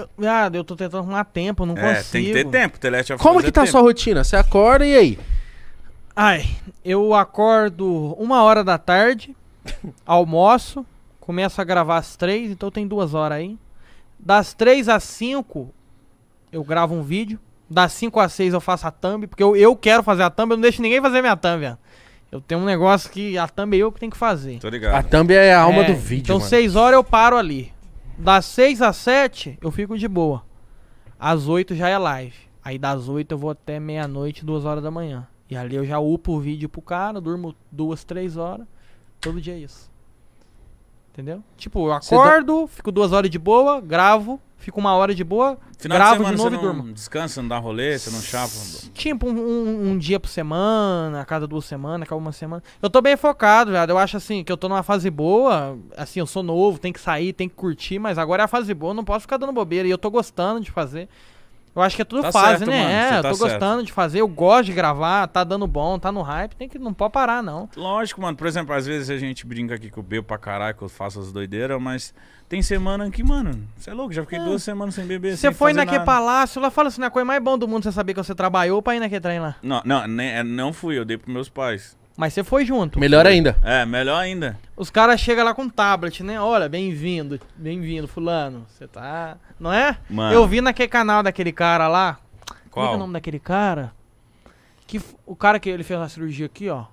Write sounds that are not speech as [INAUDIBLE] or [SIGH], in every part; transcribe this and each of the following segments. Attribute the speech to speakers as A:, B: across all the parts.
A: Eu, ah, eu tô tentando arrumar tempo, não é, consigo. Tem que ter tempo, The Como é que tá a sua rotina? Você acorda e aí? Ai, eu acordo uma hora da tarde, [LAUGHS] almoço, começo a gravar às três, então tem duas horas aí. Das três às cinco, eu gravo um vídeo. Das cinco às seis eu faço a thumb, porque eu, eu quero fazer a thumb, eu não deixo ninguém fazer minha thumb, Eu tenho um negócio que a thumb é eu que tenho que fazer.
B: Tô ligado. A thumb é a alma é, do vídeo, Então mano.
A: seis horas eu paro ali das 6 às 7 eu fico de boa. Às 8 já é live. Aí das 8 eu vou até meia-noite, 2 horas da manhã. E ali eu já upo o vídeo pro cara, durmo 2, 3 horas. Todo dia é isso. Entendeu? Tipo, eu acordo, dá... fico duas horas de boa, gravo, fico uma hora de boa, Final gravo de, de novo você e durmo. Não
B: descansa, não dá rolê, você não chapa?
A: Tipo, um, um, um, dia por semana, a cada duas semanas, a cada uma semana. Eu tô bem focado, velho. Eu acho assim, que eu tô numa fase boa. Assim, eu sou novo, tem que sair, tem que curtir, mas agora é a fase boa, não posso ficar dando bobeira. E eu tô gostando de fazer. Eu acho que é tudo tá fase, certo, né? Mano, é, eu tô tá certo. gostando de fazer, eu gosto de gravar, tá dando bom, tá no hype, tem que não pode parar, não.
B: Lógico, mano. Por exemplo, às vezes a gente brinca aqui que eu bebo pra caralho, que eu faço as doideiras, mas tem semana que, mano, você é louco, já fiquei é. duas semanas sem beber. Você foi naquele
A: palácio lá, fala assim, na né, coisa mais bom do mundo é você saber que você trabalhou pra ir naquele trem lá.
B: Não, não, né, não fui, eu dei pros meus pais. Mas você foi junto. Melhor ainda. É, melhor ainda.
A: Os caras chegam lá com tablet, né? Olha, bem-vindo, bem-vindo, fulano. Você tá. Não é? Mano. Eu vi naquele canal daquele cara lá. Qual? Como é, é o nome daquele cara? Que o cara que ele fez a cirurgia aqui, ó.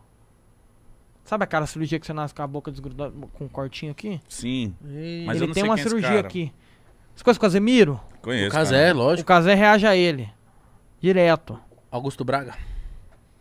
A: Sabe aquela cirurgia que você nasce com a boca desgrudada, com um cortinho aqui?
B: Sim. E... Mas ele eu não tem sei uma é cirurgia aqui.
A: Você conhece o Casemiro? Conheço. O Casé, lógico. O Casé reage a ele. Direto. Augusto Braga.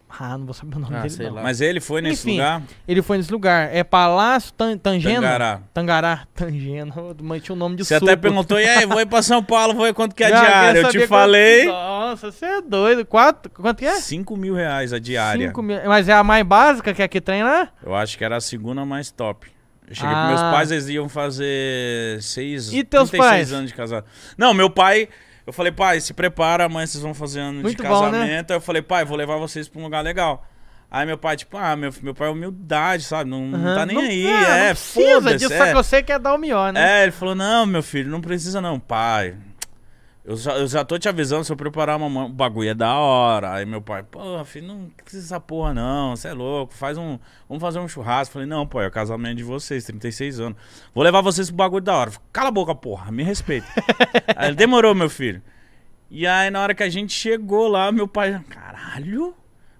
A: Ah, não vou saber o nome ah, dele. Sei não. Lá. Mas ele foi nesse Enfim, lugar? Ele foi nesse lugar. É Palácio Tan Tangena? Tangará. Tangará. Tangena. Mantinha o nome de Você suco. até perguntou, e aí, vou ir pra São Paulo, vou ir quanto que é a [LAUGHS] diária? Eu te falei. Nossa, você é doido. Quatro... Quanto que é?
B: 5 mil reais a diária. 5
A: mil. Mas é a mais básica que aqui é tem né?
B: Eu acho que era a segunda mais top. Eu cheguei ah. pros meus ah. pais, eles iam fazer seis, e teus pais? anos de casado. Não, meu pai eu falei, pai, se prepara, amanhã vocês vão fazer ano Muito de casamento. Bom, né? Eu falei, pai, vou levar vocês pra um lugar legal. Aí meu pai, tipo, ah, meu, meu pai é humildade, sabe? Não, uhum. não tá nem não, aí. É, é foda-se. É. Só que você quer dar o melhor, né? É, ele falou, não, meu filho, não precisa não, pai. Eu já, eu já tô te avisando, se eu preparar uma o bagulho é da hora. Aí meu pai, pô, filho, não precisa essa porra, não. Você é louco, faz um. Vamos fazer um churrasco. Falei, não, pô, é o casamento de vocês, 36 anos. Vou levar vocês pro bagulho da hora. Falei, Cala a boca, porra, me respeita. aí ele demorou, meu filho. E aí, na hora que a gente chegou lá, meu pai, caralho,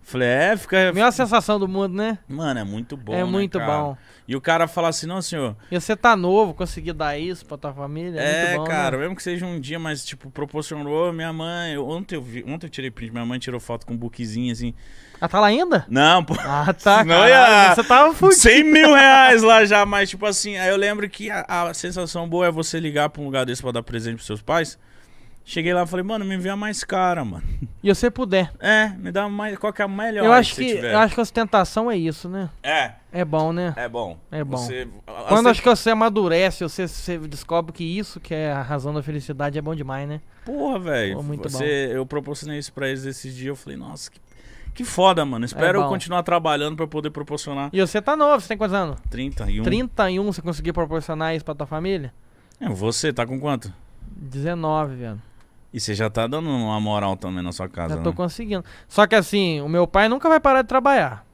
B: Falei, é, fica. Melhor sensação do mundo, né? Mano, é muito bom. É né, muito cara? bom. E o cara fala assim: não, senhor.
A: E você tá novo, conseguir dar isso pra tua família? É, é bom, né? cara, né?
B: mesmo que seja um dia, mas, tipo, proporcionou. Minha mãe. Eu, ontem, eu vi, ontem eu tirei print, minha mãe tirou foto com um bookzinho assim. Ah, tá lá ainda? Não, pô. Ah, tá. [LAUGHS] Não ia. Você tava fudido. 100 mil [LAUGHS] reais lá já, mas, tipo assim, aí eu lembro que a, a sensação boa é você ligar pra um lugar desse pra dar presente pros seus pais. Cheguei lá e falei, mano, me envia mais cara, mano. [LAUGHS] E você puder. É, me dá mais. Qual que é a melhor eu acho que, tiver.
A: Eu acho que a ostentação é isso, né? É. É bom, né? É bom. É bom. Você, Quando você... acho que você amadurece, você, você, descobre que isso que é a razão da felicidade é bom demais, né? Porra, velho. Muito você,
B: bom. Eu proporcionei isso pra eles esses dias, eu falei, nossa, que, que foda, mano. É Espero é eu continuar trabalhando pra poder proporcionar. E você tá novo, você tem quantos anos? 31.
A: 31, você conseguiu proporcionar isso pra tua família?
B: É, você tá com quanto?
A: 19, velho.
B: E você já tá dando uma moral também na sua casa, Já tô né? conseguindo. Só que
A: assim, o meu pai nunca vai parar de trabalhar.